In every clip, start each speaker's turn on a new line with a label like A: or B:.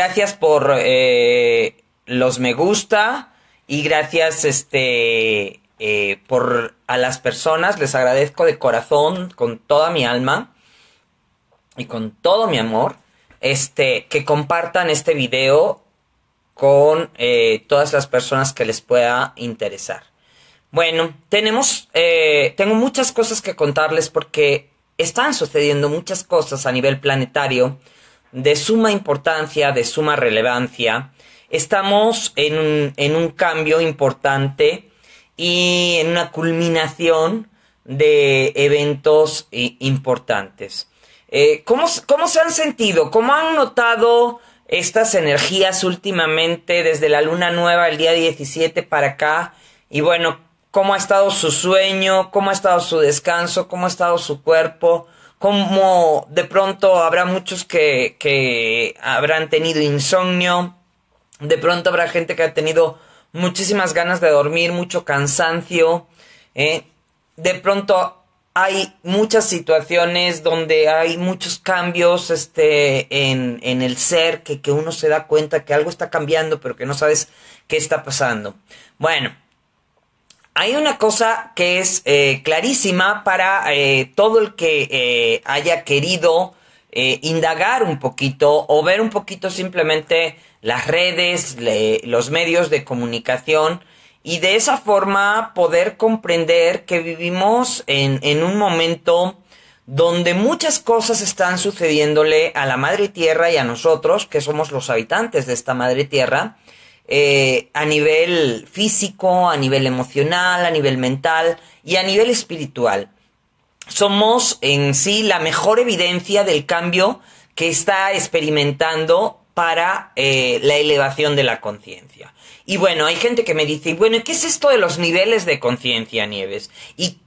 A: gracias por eh, los me gusta y gracias este, eh, por a las personas. Les agradezco de corazón, con toda mi alma y con todo mi amor, este, que compartan este video con eh, todas las personas que les pueda interesar. Bueno, tenemos, tengo muchas cosas que contarles porque están sucediendo muchas cosas a nivel planetario de suma importancia, de suma relevancia. Estamos en un, en un cambio importante y en una culminación de eventos eh, importantes. Eh, ¿cómo, ¿cómo, se han sentido? ¿Cómo han notado estas energías últimamente desde la luna nueva el día 17 para acá? Y bueno, ¿cómo ha estado su sueño? ¿Cómo ha estado su descanso? ¿Cómo ha estado su cuerpo? como de pronto habrá muchos que, habrán tenido insomnio, de pronto habrá gente que ha tenido muchísimas ganas de dormir, mucho cansancio, ¿eh? de pronto hay muchas situaciones donde hay muchos cambios este, en, el ser, que, que, uno se da cuenta que algo está cambiando, pero que no sabes qué está pasando. Bueno, hay una cosa que es eh, clarísima para eh, todo el que eh, haya querido indagar un poquito o ver un poquito simplemente las redes, los medios de comunicación y de esa forma poder comprender que vivimos en un momento donde muchas cosas están sucediéndole a la madre tierra y a nosotros que somos los habitantes de esta madre tierra eh, a nivel físico, a nivel emocional, a nivel mental y a nivel espiritual. Somos en sí la mejor evidencia del cambio que está experimentando para eh, la elevación de la conciencia. Y bueno, hay gente que me dice, bueno, ¿qué es esto de los niveles de conciencia, Nieves? ¿Y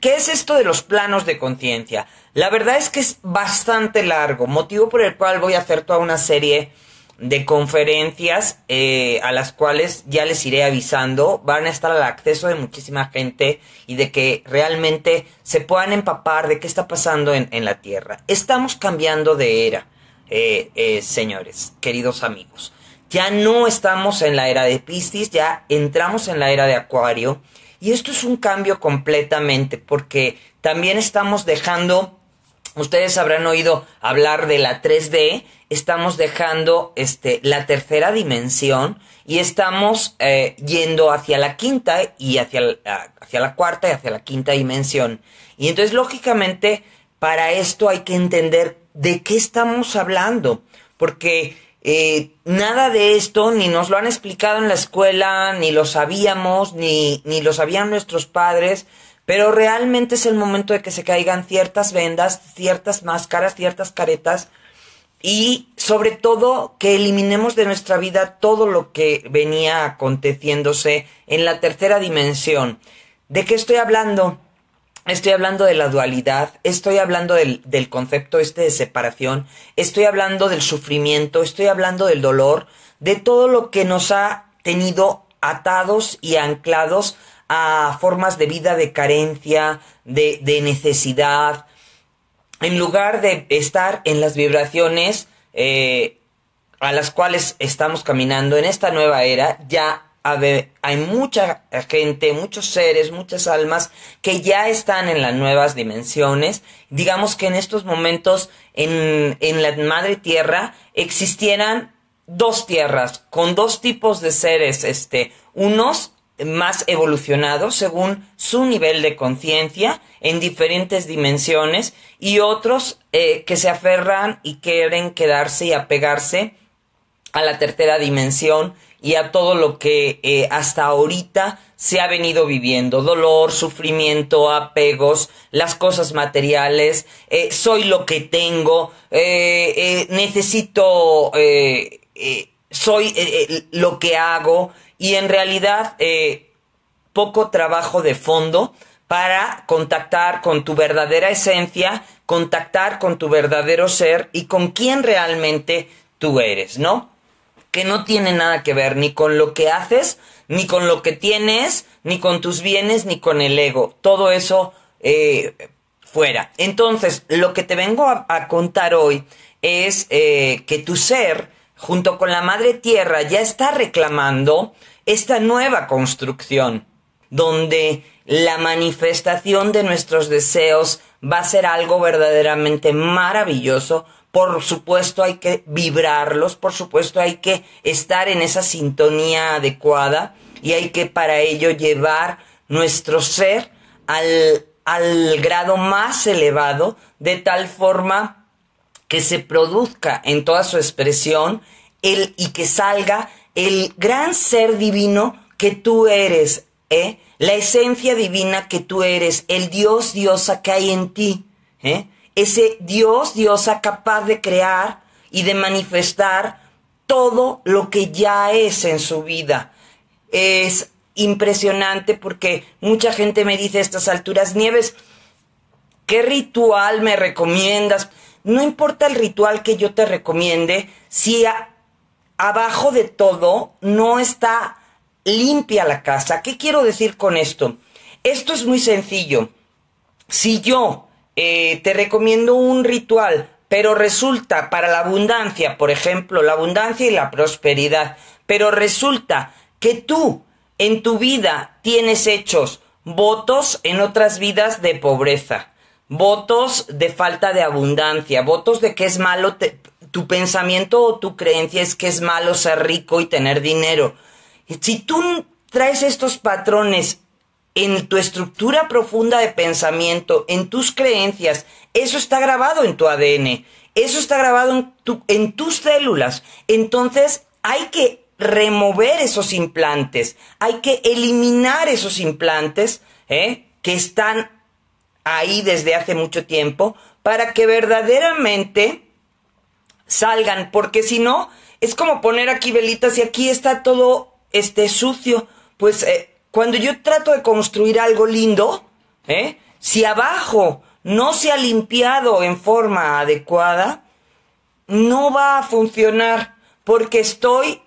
A: qué es esto de los planos de conciencia? La verdad es que es bastante largo, motivo por el cual voy a hacer toda una serie de conferencias eh, a las cuales ya les iré avisando van a estar al acceso de muchísima gente y de que realmente se puedan empapar de qué está pasando en, la Tierra. Estamos cambiando de era, eh, eh, señores, queridos amigos. Ya no estamos en la era de Piscis, ya entramos en la era de Acuario y esto es un cambio completamente porque también estamos dejando ustedes habrán oído hablar de la 3D, estamos dejando este, la tercera dimensión y estamos eh, yendo hacia la quinta y hacia la, hacia la cuarta y hacia la quinta dimensión. Y entonces, lógicamente, para esto hay que entender de qué estamos hablando, porque eh, nada de esto ni nos lo han explicado en la escuela, ni lo sabíamos, ni lo sabían nuestros padres pero realmente es el momento de que se caigan ciertas vendas, ciertas máscaras, ciertas caretas y sobre todo que eliminemos de nuestra vida todo lo que venía aconteciéndose en la tercera dimensión. ¿De qué estoy hablando? Estoy hablando de la dualidad, estoy hablando del, del concepto este de separación, estoy hablando del sufrimiento, estoy hablando del dolor, de todo lo que nos ha tenido atados y anclados a formas de vida de carencia, de, necesidad, en lugar de estar en las vibraciones eh, a las cuales estamos caminando en esta nueva era, ya hay mucha gente, muchos seres, muchas almas que ya están en las nuevas dimensiones. Digamos que en estos momentos en, la madre tierra existieran dos tierras con dos tipos de seres, este, unos más evolucionado según su nivel de conciencia en diferentes dimensiones y otros eh, que se aferran y quieren quedarse y apegarse a la tercera dimensión y a todo lo que eh, hasta ahorita se ha venido viviendo, dolor, sufrimiento, apegos, las cosas materiales, eh, soy lo que tengo, necesito soy eh, eh, lo que hago y en realidad eh, poco trabajo de fondo para contactar con tu verdadera esencia, contactar con tu verdadero ser y con quién realmente tú eres, ¿no? Que no tiene nada que ver ni con lo que haces, ni con lo que tienes, ni con tus bienes, ni con el ego. Todo eso fuera. Entonces, lo que te vengo a, contar hoy es que tu ser junto con la Madre Tierra, ya está reclamando esta nueva construcción, donde la manifestación de nuestros deseos va a ser algo verdaderamente maravilloso. Por supuesto hay que vibrarlos, por supuesto hay que estar en esa sintonía adecuada y hay que para ello llevar nuestro ser al, grado más elevado, de tal forma que se produzca en toda su expresión el, y que salga el gran ser divino que tú eres, ¿eh? la esencia divina que tú eres, el Dios diosa que hay en ti, ¿eh? ese Dios diosa capaz de crear y de manifestar todo lo que ya es en su vida. Es impresionante porque mucha gente me dice a estas alturas, Nieves, ¿qué ritual me recomiendas? no importa el ritual que yo te recomiende, si abajo de todo no está limpia la casa. ¿Qué quiero decir con esto? Esto es muy sencillo. Si yo eh, te recomiendo un ritual, pero resulta para la abundancia, por ejemplo, la abundancia y la prosperidad, pero resulta que tú en tu vida tienes hechos votos en otras vidas de pobreza votos de falta de abundancia, votos de que es malo, tu pensamiento o tu creencia es que es malo ser rico y tener dinero. Si tú traes estos patrones en tu estructura profunda de pensamiento, en tus creencias, eso está grabado en tu ADN, eso está grabado en, en tus células. Entonces hay que remover esos implantes, hay que eliminar esos implantes ¿eh? que están ahí desde hace mucho tiempo para que verdaderamente salgan, porque si no, es como poner aquí velitas y aquí está todo este sucio. Pues eh, cuando yo trato de construir algo lindo, ¿eh? si abajo no se ha limpiado en forma adecuada, no va a funcionar porque estoy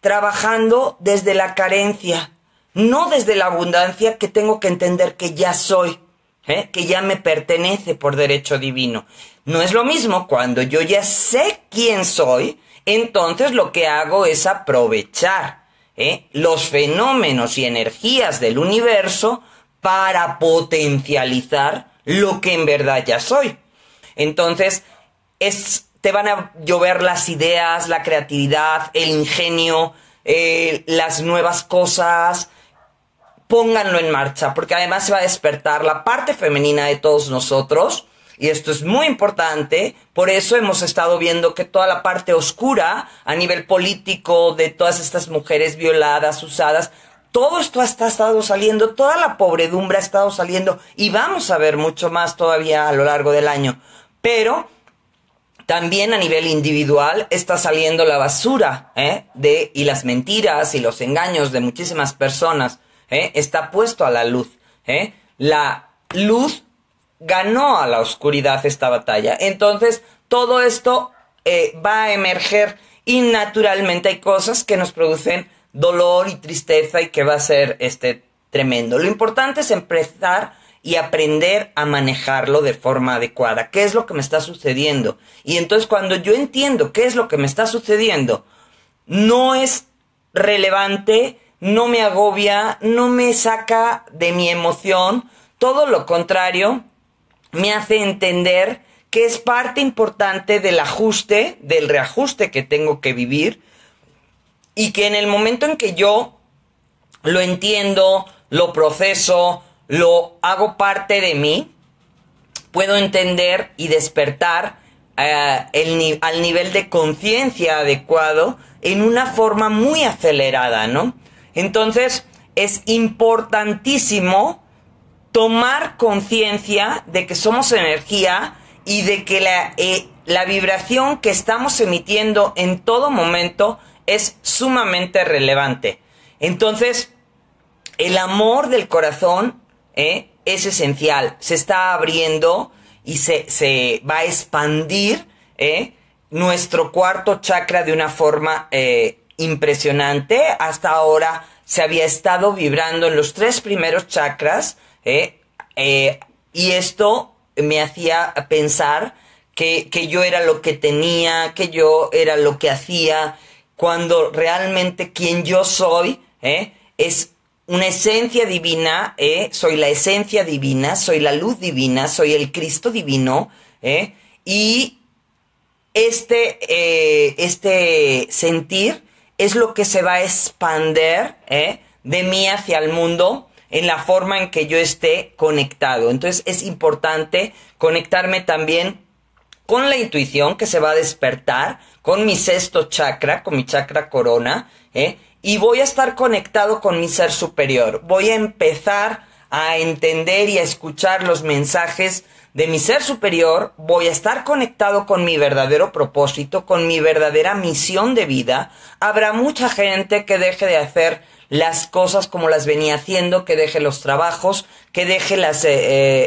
A: trabajando desde la carencia, no desde la abundancia que tengo que entender que ya soy. ¿Eh? que ya me pertenece por derecho divino. No es lo mismo cuando yo ya sé quién soy, entonces lo que hago es aprovechar ¿eh? los fenómenos y energías del universo para potencializar lo que en verdad ya soy. Entonces, te van a llover las ideas, la creatividad, el ingenio, eh, las nuevas cosas, pónganlo en marcha, porque además se va a despertar la parte femenina de todos nosotros. Y esto es muy importante, por eso hemos estado viendo que toda la parte oscura a nivel político de todas estas mujeres violadas, usadas, todo esto ha estado saliendo, toda la pobredumbre ha estado saliendo y vamos a ver mucho más todavía a lo largo del año. Pero también a nivel individual está saliendo la basura ¿eh? de, y las mentiras y los engaños de muchísimas personas. ¿eh? está puesto a la luz. ¿eh? La luz ganó a la oscuridad esta batalla. Entonces, todo esto eh, va a emerger y naturalmente hay cosas que nos producen dolor y tristeza y que va a ser este tremendo. Lo importante es empezar y aprender a manejarlo de forma adecuada. ¿Qué es lo que me está sucediendo? Y entonces cuando yo entiendo qué es lo que me está sucediendo, no es relevante no me agobia, no me saca de mi emoción, todo lo contrario, me hace entender que es parte importante del ajuste, del reajuste que tengo que vivir y que en el momento en que yo lo entiendo, lo proceso, lo hago parte de mí, puedo entender y despertar eh, al nivel de conciencia adecuado en una forma muy acelerada, ¿no? Entonces, es importantísimo tomar conciencia de que somos energía y de que eh, la, vibración que estamos emitiendo en todo momento es sumamente relevante. Entonces, el amor del corazón eh, es esencial, se está abriendo y se, va a expandir eh, nuestro cuarto chakra de una forma impresionante. Hasta ahora se había estado vibrando en los tres primeros chakras ¿eh? Eh, y esto me hacía pensar que, yo era lo que tenía, que yo era lo que hacía, cuando realmente quien yo soy ¿eh? es una esencia divina, soy la esencia divina, soy la luz divina, soy el Cristo divino, y este, este sentir es lo que se va a expander ¿eh? de mí hacia el mundo en la forma en que yo esté conectado. Entonces es importante conectarme también con la intuición que se va a despertar, con mi sexto chakra, con mi chakra corona, ¿eh? y voy a estar conectado con mi ser superior. Voy a empezar a entender y a escuchar los mensajes de mi ser superior, voy a estar conectado con mi verdadero propósito, con mi verdadera misión de vida. Habrá mucha gente que deje de hacer las cosas como las venía haciendo, que deje los trabajos, que deje las, eh,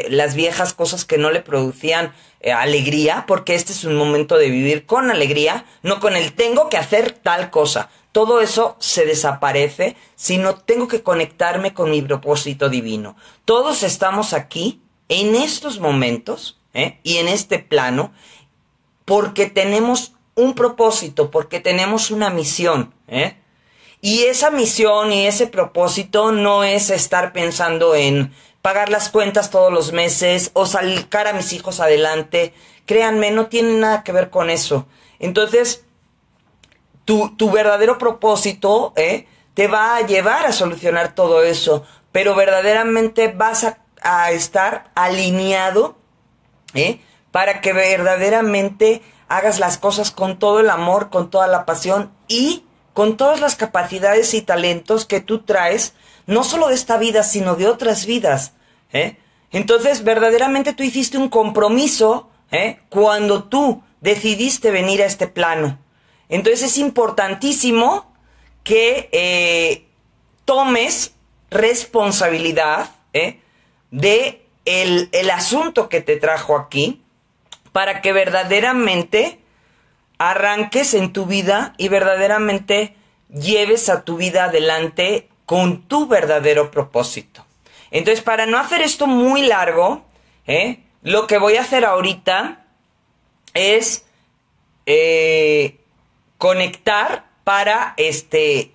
A: eh, las viejas cosas que no le producían eh, alegría, porque este es un momento de vivir con alegría, no con el tengo que hacer tal cosa, todo eso se desaparece si no tengo que conectarme con mi propósito divino. Todos estamos aquí en estos momentos ¿eh? y en este plano porque tenemos un propósito, porque tenemos una misión. ¿eh? Y esa misión y ese propósito no es estar pensando en pagar las cuentas todos los meses o sacar a mis hijos adelante. Créanme, no tiene nada que ver con eso. Entonces, tu, verdadero propósito ¿eh? te va a llevar a solucionar todo eso, pero verdaderamente vas a, estar alineado ¿eh? para que verdaderamente hagas las cosas con todo el amor, con toda la pasión y con todas las capacidades y talentos que tú traes, no solo de esta vida, sino de otras vidas. ¿eh? Entonces, verdaderamente tú hiciste un compromiso cuando tú decidiste venir a este plano. Entonces es importantísimo que eh, tomes responsabilidad ¿eh? de el, asunto que te trajo aquí para que verdaderamente arranques en tu vida y verdaderamente lleves a tu vida adelante con tu verdadero propósito. Entonces, para no hacer esto muy largo, ¿eh? lo que voy a hacer ahorita es conectar para este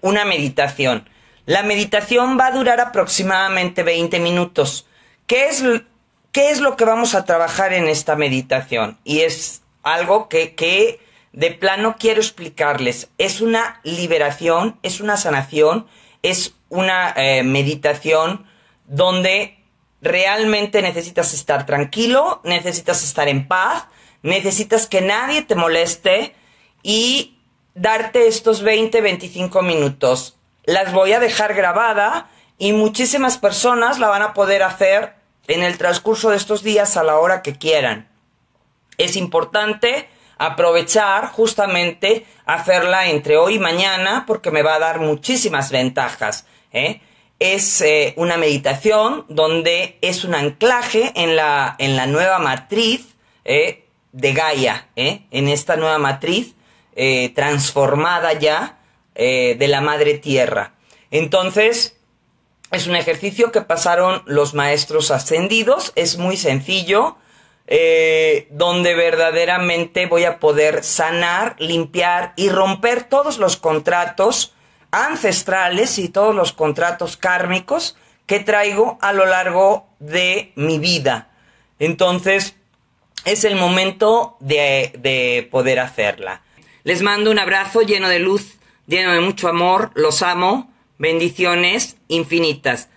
A: una meditación. La meditación va a durar aproximadamente 20 minutos. ¿Qué es, es lo que vamos a trabajar en esta meditación? Y es algo que, de plano quiero explicarles. Es una liberación, es una sanación, es una eh, meditación donde realmente necesitas estar tranquilo, necesitas estar en paz, necesitas que nadie te moleste y darte estos 20, 25 minutos. Las voy a dejar grabada y muchísimas personas la van a poder hacer en el transcurso de estos días a la hora que quieran. Es importante aprovechar justamente hacerla entre hoy y mañana porque me va a dar muchísimas ventajas. ¿eh? Es eh, una meditación donde es un anclaje en la, en la nueva matriz ¿eh? de Gaia, ¿eh? en esta nueva matriz eh, transformada ya eh, de la Madre Tierra. Entonces, es un ejercicio que pasaron los maestros ascendidos, es muy sencillo, donde verdaderamente voy a poder sanar, limpiar y romper todos los contratos ancestrales y todos los contratos kármicos que traigo a lo largo de mi vida. Entonces, es el momento de, de poder hacerla. Les mando un abrazo lleno de luz, lleno de mucho amor, los amo, bendiciones infinitas.